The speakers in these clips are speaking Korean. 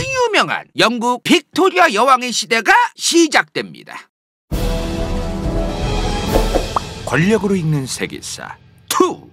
그 유명한 영국 빅토리아 여왕의 시대가 시작됩니다. 권력으로 읽는 세계사 2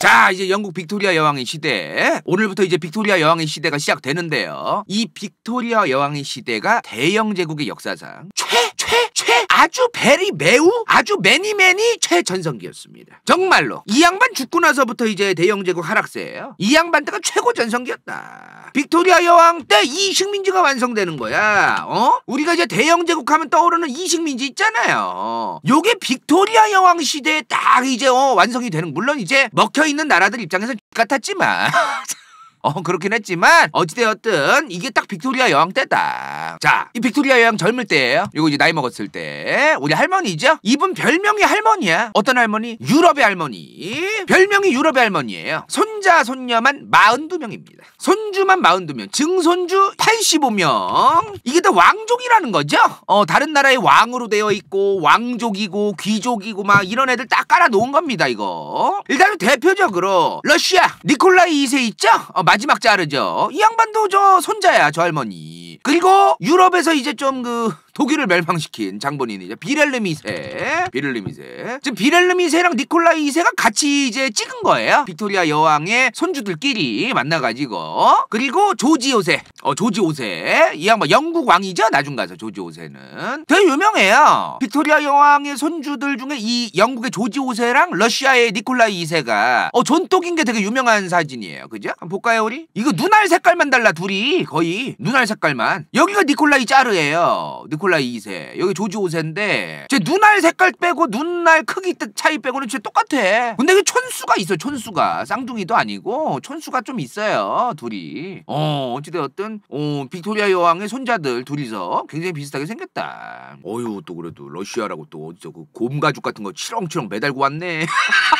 자, 이제 영국 빅토리아 여왕의 시대. 오늘부터 이제 빅토리아 여왕의 시대가 시작되는데요. 이 빅토리아 여왕의 시대가 대영 제국의 역사상 최 최, 최, 아주 베리 매우, 아주 매니 매니 최전성기였습니다. 정말로. 이 양반 죽고 나서부터 이제 대영제국 하락세예요. 이 양반 때가 최고 전성기였다. 빅토리아 여왕 때 이식민지가 완성되는 거야. 어? 우리가 이제 대영제국 하면 떠오르는 이식민지 있잖아요. 요게 빅토리아 여왕 시대에 딱 이제 어, 완성이 되는, 물론 이제 먹혀있는 나라들 입장에서 같았지만. 어, 그렇긴 했지만 어찌되었든 이게 딱 빅토리아 여왕 때다. 자, 이 빅토리아 여왕 젊을 때예요. 이거 이제 나이 먹었을 때 우리 할머니죠. 이분 별명이 할머니야. 어떤 할머니? 유럽의 할머니. 별명이 유럽의 할머니예요. 손자 손녀만 42명입니다. 손주만 42명, 증손주 85명. 이게 다 왕족이라는 거죠. 어, 다른 나라의 왕으로 되어 있고 왕족이고 귀족이고 막 이런 애들 딱 깔아 놓은 겁니다, 이거. 일단은 대표적으로 러시아 니콜라이 2세 있죠? 어, 마지막 자르죠. 이 양반도 저 손자야, 저 할머니. 그리고 유럽에서 이제 좀그 독일을 멸망시킨 장본인이 죠 비렐름 2세. 비렐름 2세. 지금 비렐름 2세랑 니콜라이 2세가 같이 이제 찍은 거예요. 빅토리아 여왕의 손주들끼리 만나가지고. 그리고 조지 5세. 어, 조지 5세. 이 양반 영국 왕이죠? 나중 가서 조지 5세는. 되게 유명해요. 빅토리아 여왕의 손주들 중에 이 영국의 조지 5세랑 러시아의 니콜라이 2세가 어, 존똑인 게 되게 유명한 사진이에요. 그죠? 한번 볼까요, 우리? 이거 눈알 색깔만 달라, 둘이. 거의. 눈알 색깔만. 여기가 니콜라이 짜르예요. 니콜 니콜라 2세 여기 조지 5세인데 제 눈알 색깔 빼고 눈알 크기 차이 빼고는 진짜 똑같아 근데 그게 촌수가 있어 촌수가 쌍둥이도 아니고 촌수가 좀 있어요 둘이 어 어찌되었든 어, 빅토리아 여왕의 손자들 둘이서 굉장히 비슷하게 생겼다 어휴 또 그래도 러시아라고 또 어디서 그 곰가죽 같은 거 치렁치렁 매달고 왔네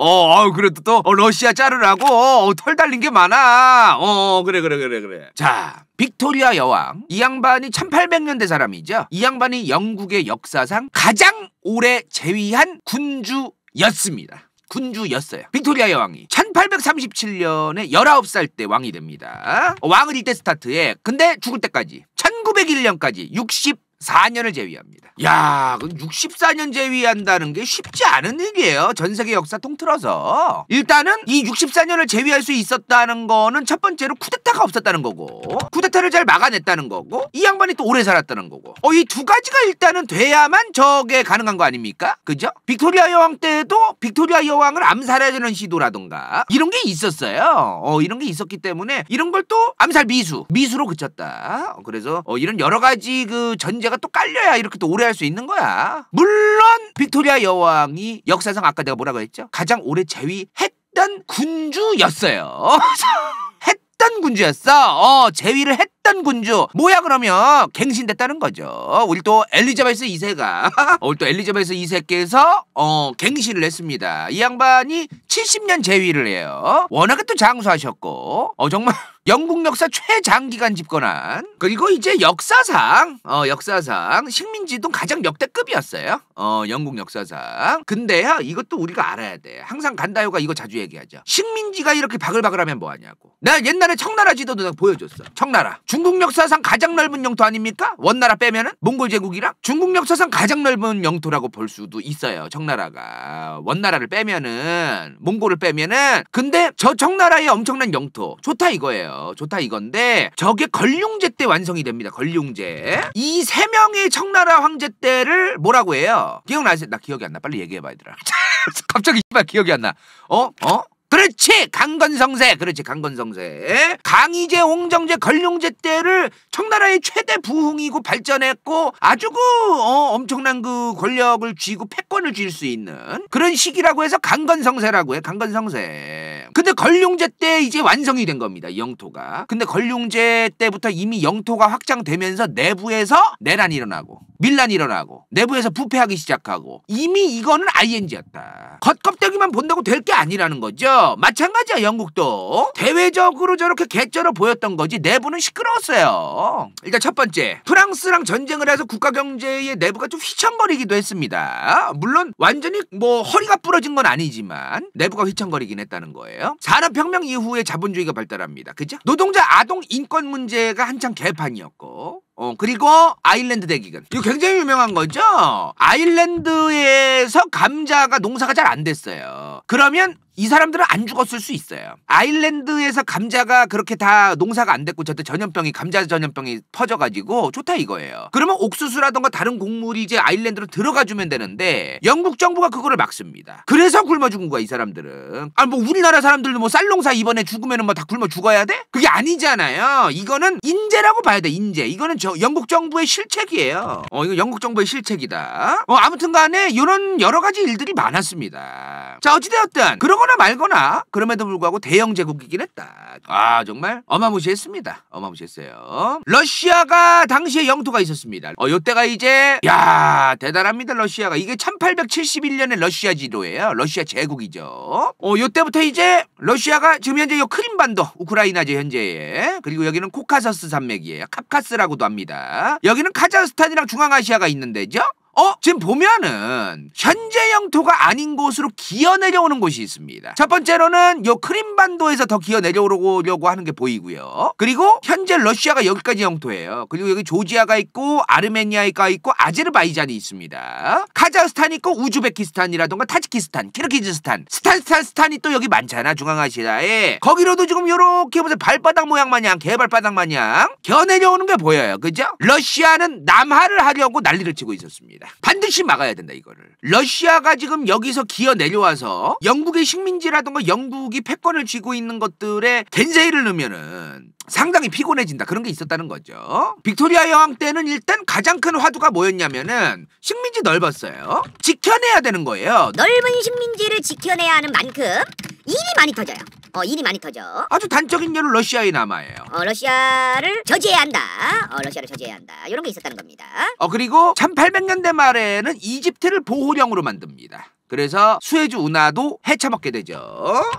어, 어 그래도 또 러시아 자르라고 어, 털 달린 게 많아. 어, 어 그래 그래 그래 그래. 자, 빅토리아 여왕. 이 양반이 1800년대 사람이죠. 이 양반이 영국의 역사상 가장 오래 재위한 군주였습니다. 군주였어요. 빅토리아 여왕이 1837년에 19살 때 왕이 됩니다. 어, 왕을 일대 스타트에 근데 죽을 때까지 1901년까지 60 4년을 제외합니다 야, 64년 제외한다는게 쉽지 않은 일이에요. 전 세계 역사 통틀어서. 일단은 이 64년을 제외할수 있었다는 거는 첫 번째로 쿠데타가 없었다는 거고 쿠데타를 잘 막아냈다는 거고 이 양반이 또 오래 살았다는 거고 어, 이 두 가지가 일단은 돼야만 저게 가능한 거 아닙니까? 그죠? 빅토리아 여왕 때도 빅토리아 여왕을 암살하려는 시도라던가 이런 게 있었어요. 어, 이런 게 있었기 때문에 이런 걸 또 암살 미수, 미수로 그쳤다. 그래서 어, 이런 여러 가지 그 전쟁 문가또 깔려야 이렇게 또 오래 할 수 있는 거야. 물론 빅토리아 여왕이 역사상 아까 내가 뭐라고 했죠? 가장 오래 재위했던 군주였어요. 했던 군주였어. 어, 재위를 했 어떤 군주 뭐야 그러면 갱신됐다는 거죠. 우리 또 엘리자베스 2세가 우리 또 엘리자베스 2세께서 어, 갱신을 했습니다. 이 양반이 70년 재위를 해요. 워낙에 또 장수하셨고 어 정말 영국 역사 최장기간 집권한 그리고 이제 역사상 어 역사상 식민지도 가장 역대급이었어요. 어 영국 역사상. 근데요 이것도 우리가 알아야 돼. 항상 간다요가 이거 자주 얘기하죠. 식민지가 이렇게 바글바글하면 뭐하냐고. 나 옛날에 청나라 지도도 보여줬어. 청나라 중국 역사상 가장 넓은 영토 아닙니까? 원나라 빼면은 몽골 제국이랑 중국 역사상 가장 넓은 영토라고 볼 수도 있어요. 청나라가 원나라를 빼면은 몽골을 빼면은 근데 저 청나라의 엄청난 영토 좋다 이거예요. 좋다 이건데 저게 걸륭제 때 완성이 됩니다. 걸륭제 이 세 명의 청나라 황제 때를 뭐라고 해요? 기억나세요? 나 기억이 안 나. 빨리 얘기해봐 얘들라 갑자기 기억이 안 나. 어? 어? 그렇지 강건성세 그렇지 강건성세 강희제 옹정제 건룡제 때를 청나라의 최대 부흥이고 발전했고 아주 그 어, 엄청난 그 권력을 쥐고 패권을 쥘 수 있는 그런 시기라고 해서 강건성세라고 해 강건성세 근데 건룡제 때 이제 완성이 된 겁니다 영토가 근데 건룡제 때부터 이미 영토가 확장되면서 내부에서 내란이 일어나고 밀란이 일어나고 내부에서 부패하기 시작하고 이미 이거는 ING였다. 겉껍데기만 본다고 될 게 아니라는 거죠. 마찬가지야 영국도. 대외적으로 저렇게 개쩌어 보였던 거지 내부는 시끄러웠어요. 일단 첫 번째 프랑스랑 전쟁을 해서 국가 경제의 내부가 좀 휘청거리기도 했습니다. 물론 완전히 뭐 허리가 부러진 건 아니지만 내부가 휘청거리긴 했다는 거예요. 산업혁명 이후에 자본주의가 발달합니다. 그죠? 노동자 아동 인권 문제가 한창 개판이었고 어, 그리고 아일랜드 대기근. 이거 굉장히 유명한 거죠? 아일랜드에서 감자가 농사가 잘 안 됐어요. 그러면 이 사람들은 안 죽었을 수 있어요. 아일랜드에서 감자가 그렇게 다 농사가 안 됐고 저때 전염병이 감자 전염병이 퍼져가지고 좋다 이거예요. 그러면 옥수수라던가 다른 곡물이 이제 아일랜드로 들어가주면 되는데 영국 정부가 그거를 막습니다. 그래서 굶어 죽은 거야 이 사람들은. 아뭐 우리나라 사람들도 뭐 쌀농사 이번에 죽으면 뭐다 굶어 죽어야 돼? 그게 아니잖아요. 이거는 인재라고 봐야 돼 인재. 이거는 저 영국 정부의 실책이에요. 어 이거 영국 정부의 실책이다. 어 아무튼간에 이런 여러 가지 일들이 많았습니다. 자 어찌되었든 그러거나 하거나 말거나 그럼에도 불구하고 대형 제국이긴 했다. 아 정말 어마무시했습니다. 어마무시했어요. 러시아가 당시에 영토가 있었습니다. 어 요때가 이제 야 대단합니다 러시아가 이게 1 8 7 1년에 러시아 지도예요. 러시아 제국이죠. 어 요때부터 이제 러시아가 지금 현재 요 크림반도 우크라이나제 현재에 그리고 여기는 코카서스 산맥이에요. 카카스라고도 합니다. 여기는 카자흐스탄이랑 중앙아시아가 있는데죠. 어? 지금 보면은 현재 영토가 아닌 곳으로 기어 내려오는 곳이 있습니다. 첫 번째로는 요 크림반도에서 더 기어 내려오려고 하는 게 보이고요. 그리고 현재 러시아가 여기까지 영토예요. 그리고 여기 조지아가 있고 아르메니아가 있고 아제르바이잔이 있습니다. 카자흐스탄 있고 우즈베키스탄이라던가 타지키스탄, 키르기즈스탄, 스탄스탄스탄이 또 여기 많잖아 중앙아시아에. 거기로도 지금 요렇게 보세요. 발바닥 모양 마냥 개발바닥 마냥 겨어 내려오는 게 보여요. 그죠? 러시아는 남하를 하려고 난리를 치고 있었습니다. 반드시 막아야 된다 이거를. 러시아가 지금 여기서 기어 내려와서 영국의 식민지라든가 영국이 패권을 쥐고 있는 것들에 겐세이를 넣으면은 상당히 피곤해진다 그런 게 있었다는 거죠. 빅토리아 여왕 때는 일단 가장 큰 화두가 뭐였냐면은 식민지 넓었어요. 지켜내야 되는 거예요. 넓은 식민지를 지켜내야 하는 만큼 일이 많이 터져요. 어, 일이 많이 터져. 아주 단적인 예로 러시아의 남하예요. 어, 러시아를 저지해야 한다. 어, 러시아를 저지해야 한다. 이런 게 있었다는 겁니다. 어, 그리고 1800년대 말에는 이집트를 보호령으로 만듭니다. 그래서 수에즈 운하도 해쳐먹게 되죠.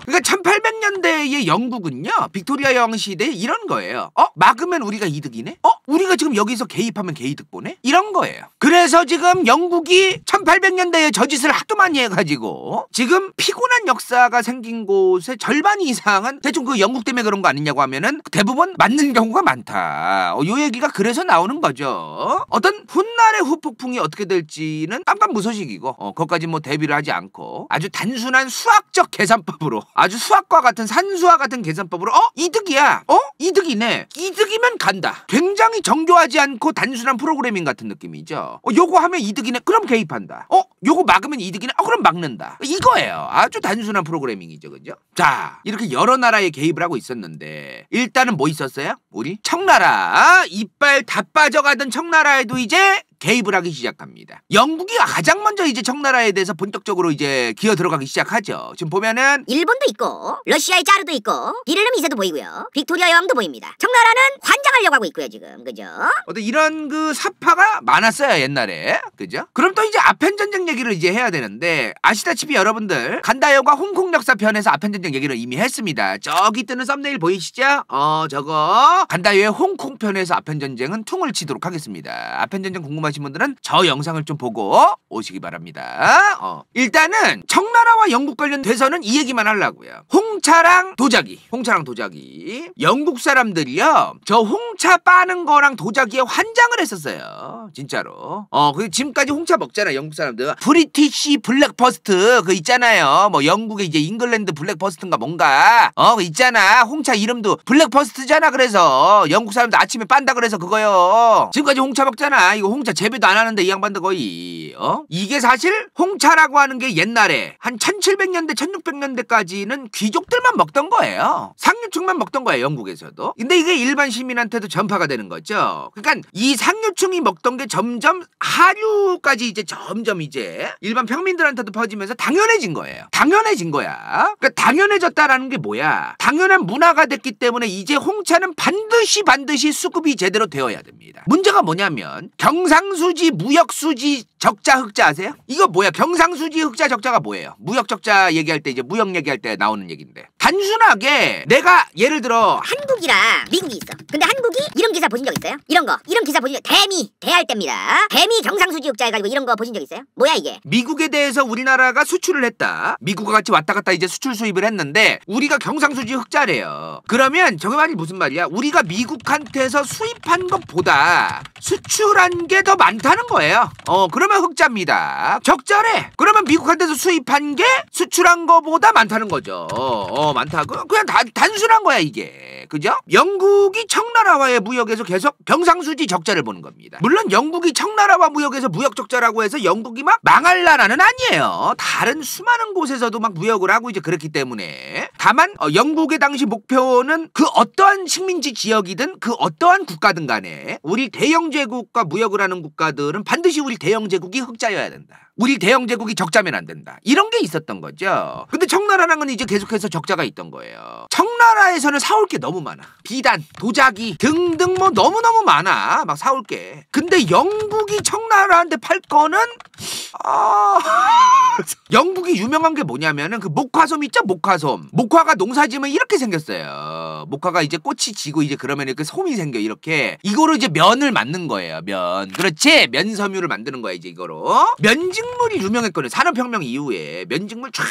그러니까 1800년대의 영국은요. 빅토리아 영 시대에 이런 거예요. 어? 막으면 우리가 이득이네? 어? 우리가 지금 여기서 개입하면 개이득 보네? 이런 거예요. 그래서 지금 영국이 1800년대에 저짓을 하도 많이 해가지고 지금 피곤한 역사가 생긴 곳의 절반 이상은 대충 그 영국 때문에 그런 거 아니냐고 하면은 대부분 맞는 경우가 많다. 어, 요 얘기가 그래서 나오는 거죠. 어떤 훗날의 후폭풍이 어떻게 될지는 깜깜 무소식이고 어, 그것까지 뭐 대비를 하지 않고 아주 단순한 수학적 계산법으로 아주 수학과 같은 산수화 같은 계산법으로 어? 이득이야. 어? 이득이네. 이득이면 간다. 굉장히 정교하지 않고 단순한 프로그래밍 같은 느낌이죠. 어, 요거 하면 이득이네. 그럼 개입한다. 어, 요거 막으면 이득이네. 어, 그럼 막는다. 이거예요. 아주 단순한 프로그래밍이죠. 그죠? 자, 이렇게 여러 나라에 개입을 하고 있었는데 일단은 뭐 있었어요? 우리 청나라. 이빨 다 빠져가던 청나라에도 이제 개입을 하기 시작합니다. 영국이 가장 먼저 이제 청나라에 대해서 본격적으로 이제 기어 들어가기 시작하죠. 지금 보면은 일본도 있고 러시아의 짜르도 있고 이를름 이세도 보이고요. 빅토리아 여왕도 보입니다. 청나라는 환장하려고 하고 있고요 지금 그죠? 어떤 이런 그 사파가 많았어요 옛날에 그죠? 그럼 또 이제 아편 전쟁 얘기를 이제 해야 되는데 아시다시피 여러분들 간다요가 홍콩 역사 편에서 아편 전쟁 얘기를 이미 했습니다. 저기 뜨는 썸네일 보이시죠? 어 저거 간다요의 홍콩 편에서 아편 전쟁은 퉁을 치도록 하겠습니다. 아편 전쟁 궁금하 궁금하신 분들은 저 영상을 좀 보고 오시기 바랍니다. 어. 일단은 청나라와 영국 관련돼서는 이 얘기만 하려고요. 홍차랑 도자기. 홍차랑 도자기. 영국 사람들이요. 저 홍차 빠는 거랑 도자기에 환장을 했었어요. 진짜로. 어, 그 지금까지 홍차 먹잖아, 영국 사람들. 브리티시 블랙퍼스트 그 있잖아요. 뭐 영국의 이제 잉글랜드 블랙퍼스트인가 뭔가. 어, 그 있잖아. 홍차 이름도 블랙퍼스트잖아. 그래서 영국 사람들 아침에 빤다 그래서 그거요. 지금까지 홍차 먹잖아. 이거 홍차 재배도 안 하는데 이 양반도 거의 어? 이게 사실 홍차라고 하는 게 옛날에 한 1700년대 1600년대까지는 귀족들만 먹던 거예요. 상류층만 먹던 거예요. 영국에서도. 근데 이게 일반 시민한테도 전파가 되는 거죠. 그러니까 이 상류층이 먹던 게 점점 하류까지 이제 점점 이제 일반 평민들한테도 퍼지면서 당연해진 거예요. 당연해진 거야. 그러니까 당연해졌다라는 게 뭐야? 당연한 문화가 됐기 때문에 이제 홍차는 반드시 반드시 수급이 제대로 되어야 됩니다. 문제가 뭐냐면 경상 경상수지 무역수지 적자 흑자 아세요? 이거 뭐야? 경상수지 흑자 적자가 뭐예요? 무역 적자 얘기할 때 이제 무역 얘기할 때 나오는 얘기인데 단순하게 내가 예를 들어 한국이랑 미국이 있어. 근데 한국이 이런 기사 보신 적 있어요? 이런 거 이런 기사 보신 적 대미 대할 때입니다. 대미 경상수지 흑자 해가지고 이런 거 보신 적 있어요? 뭐야 이게? 미국에 대해서 우리나라가 수출을 했다. 미국과 같이 왔다 갔다 이제 수출 수입을 했는데 우리가 경상수지 흑자래요. 그러면 저게 말이 무슨 말이야? 우리가 미국한테서 수입한 것보다 수출한 게더 더 많다는 거예요. 어, 그러면 흑자입니다. 적자래. 그러면 미국한테서 수입한 게 수출한 거보다 많다는 거죠. 어, 어, 많다고. 그냥 다, 단순한 거야, 이게. 그죠? 영국이 청나라와의 무역에서 계속 병상수지 적자를 보는 겁니다. 물론 영국이 청나라와 무역에서 무역 적자라고 해서 영국이 막 망할 나라는 아니에요. 다른 수많은 곳에서도 막 무역을 하고 이제 그렇기 때문에. 다만 어, 영국의 당시 목표는 그 어떠한 식민지 지역이든 그 어떠한 국가든 간에 우리 대영 제국과 무역을 하는 국가들은 반드시 우리 대영 제국이 흑자여야 된다. 우리 대영 제국이 적자면 안 된다. 이런 게 있었던 거죠. 근데 청나라라는 건 이제 계속해서 적자가 있던 거예요. 청나라에서는 사올 게 너무 많아. 비단, 도자기 등등 뭐 너무너무 많아. 막 사올 게. 근데 영국이 청나라한테 팔 거는 아... 영국이 유명한 게 뭐냐면은 그 목화솜 있죠? 목화솜. 목화가 농사지면 이렇게 생겼어요. 목화가 이제 꽃이 지고 이제 그러면 이렇게 솜이 생겨 이렇게. 이거로 이제 면을 만든 거예요. 면. 그렇지? 면섬유를 만드는 거야 이제 이거로. 면지 면직물이 유명했거든. 산업혁명 이후에 면직물 쫙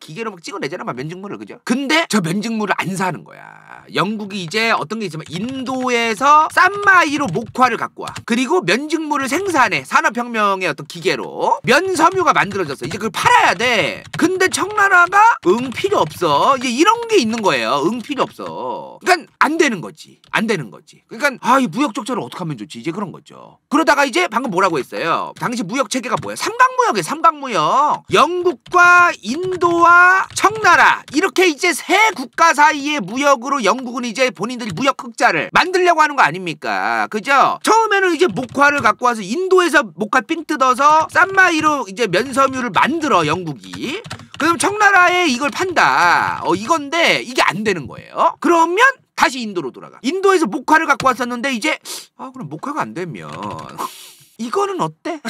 기계로 막 찍어내잖아, 막 면직물을 그죠? 근데 저 면직물을 안 사는 거야. 영국이 이제 어떤 게 있으면 인도에서 쌈마이로 목화를 갖고 와. 그리고 면직물을 생산해. 산업혁명의 어떤 기계로. 면섬유가 만들어졌어. 이제 그걸 팔아야 돼. 근데 청나라가 응 필요 없어. 이제 이런 게 있는 거예요. 응 필요 없어. 그러니까 안 되는 거지. 안 되는 거지. 그러니까 아, 이 무역 적자를 어떻게 하면 좋지? 이제 그런 거죠. 그러다가 이제 방금 뭐라고 했어요? 당시 무역 체계가 뭐야? 삼각무역이에요. 삼각무역. 영국과 인도와 청나라 이렇게 이제 세 국가 사이의 무역으로 영국 영국은 이제 본인들이 무역 흑자를 만들려고 하는 거 아닙니까? 그죠? 처음에는 이제 목화를 갖고 와서 인도에서 목화 삥 뜯어서 쌈마이로 이제 면섬유를 만들어 영국이. 그럼 청나라에 이걸 판다. 어 이건데 이게 안 되는 거예요. 그러면 다시 인도로 돌아가. 인도에서 목화를 갖고 왔었는데 이제 아 그럼 목화가 안 되면 이거는 어때?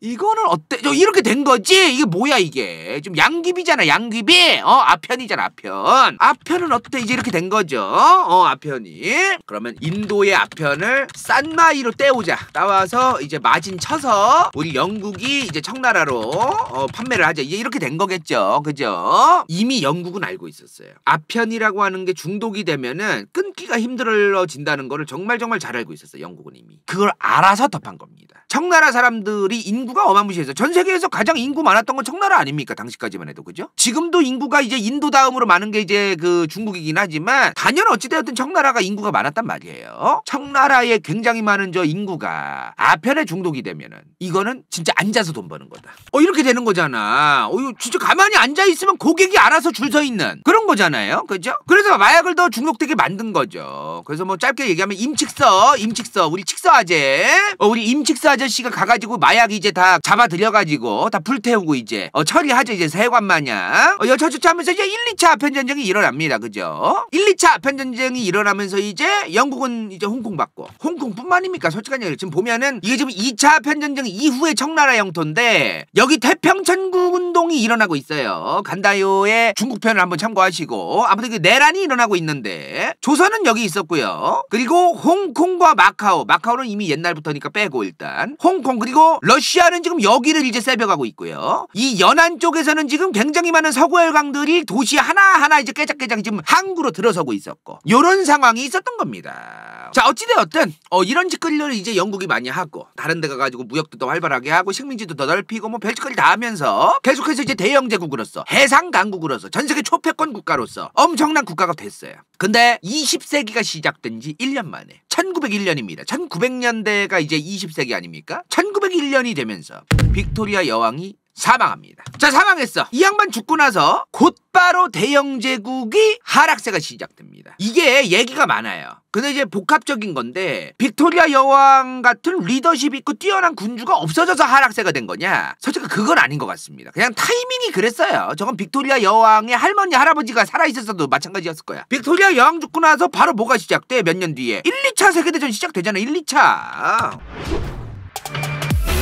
이거는 어때? 이렇게 된 거지? 이게 뭐야 이게? 지금 양귀비잖아 양귀비. 어 아편이잖아 아편. 아편은 어때? 이제 이렇게 된 거죠. 어 아편이. 그러면 인도의 아편을 싼마이로 떼오자. 따와서 이제 마진 쳐서 우리 영국이 이제 청나라로 어, 판매를 하자. 이제 이렇게 된 거겠죠. 그죠? 이미 영국은 알고 있었어요. 아편이라고 하는 게 중독이 되면은 끊기가 힘들어진다는 거를 정말 정말 잘 알고 있었어요. 영국은 이미. 그걸 알아서 덮한 겁니다. 청나라 사람들이 인 인구가 어마무시해서 전 세계에서 가장 인구 많았던 건 청나라 아닙니까? 당시까지만 해도 그죠? 지금도 인구가 이제 인도 다음으로 많은 게 이제 그 중국이긴 하지만 단연 어찌되었든 청나라가 인구가 많았단 말이에요. 청나라에 굉장히 많은 저 인구가 아편에 중독이 되면은 이거는 진짜 앉아서 돈 버는 거다. 어 이렇게 되는 거잖아. 어 이거 진짜 가만히 앉아 있으면 고객이 알아서 줄 서 있는 그런 거잖아요. 그죠? 그래서 마약을 더 중독되게 만든 거죠. 그래서 뭐 짧게 얘기하면 임칙서, 임칙서, 우리 칙서 아재, 어, 우리 임칙서 아저씨가 가가지고 마약 이제 다 잡아 들여가지고다 불태우고 이제 어, 처리하죠. 이제 세관 마냥 어, 여차저차 하면서 이제 1, 2차 편전쟁이 일어납니다. 그죠? 1, 2차 편전쟁이 일어나면서 이제 영국은 이제 홍콩 받고 홍콩뿐만입니까? 솔직한 얘기를 지금 보면은 이게 지금 2차 편전쟁 이후의 청나라 영토인데 여기 태평천국 운동이 일어나고 있어요. 간다요의 중국 편을 한번 참고하시. 것이고 아무튼 그 내란이 일어나고 있는데 조선은 여기 있었고요. 그리고 홍콩과 마카오 마카오는 이미 옛날부터니까 빼고 일단 홍콩 그리고 러시아는 지금 여기를 이제 세벼가고 있고요. 이 연안 쪽에서는 지금 굉장히 많은 서구 열강들이 도시 하나하나 이제 깨작깨작 지금 항구로 들어서고 있었고 요런 상황이 있었던 겁니다. 자 어찌되었든 어, 이런 짓거리를 이제 영국이 많이 하고 다른 데 가가지고 무역도 더 활발하게 하고 식민지도 더 넓히고 뭐 별짓거리 다 하면서 계속해서 이제 대영제국으로서 해상강국으로서 전세계 초패권 국가로서 엄청난 국가가 됐어요. 근데 20세기가 시작된 지 1년 만에 1901년입니다. 1900년대가 이제 20세기 아닙니까? 1901년이 되면서 빅토리아 여왕이 사망합니다. 자, 사망했어. 이 양반 죽고 나서 곧바로 대영제국이 하락세가 시작됩니다. 이게 얘기가 많아요. 근데 이제 복합적인 건데 빅토리아 여왕 같은 리더십 있고 뛰어난 군주가 없어져서 하락세가 된 거냐? 솔직히 그건 아닌 것 같습니다. 그냥 타이밍이 그랬어요. 저건 빅토리아 여왕의 할머니 할아버지가 살아 있었어도 마찬가지였을 거야. 빅토리아 여왕 죽고 나서 바로 뭐가 시작돼? 몇 년 뒤에 1, 2차 세계대전 시작되잖아. 1, 2차.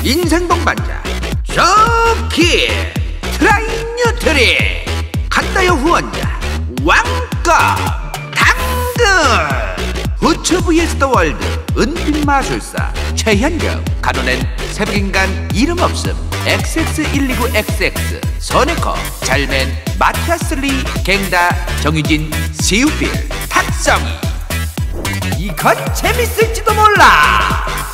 인생 동반자 저키 트라이 뉴트리 간다요 후원자 왕꺼 당근 후추 vs 더 월드 은빛 마술사 최현경 가로낸 새벽인간 이름 없음 XX129XX 선의커 잘맨 마티아슬리 갱다 정유진 시우필 탁성이 이건 재밌을지도 몰라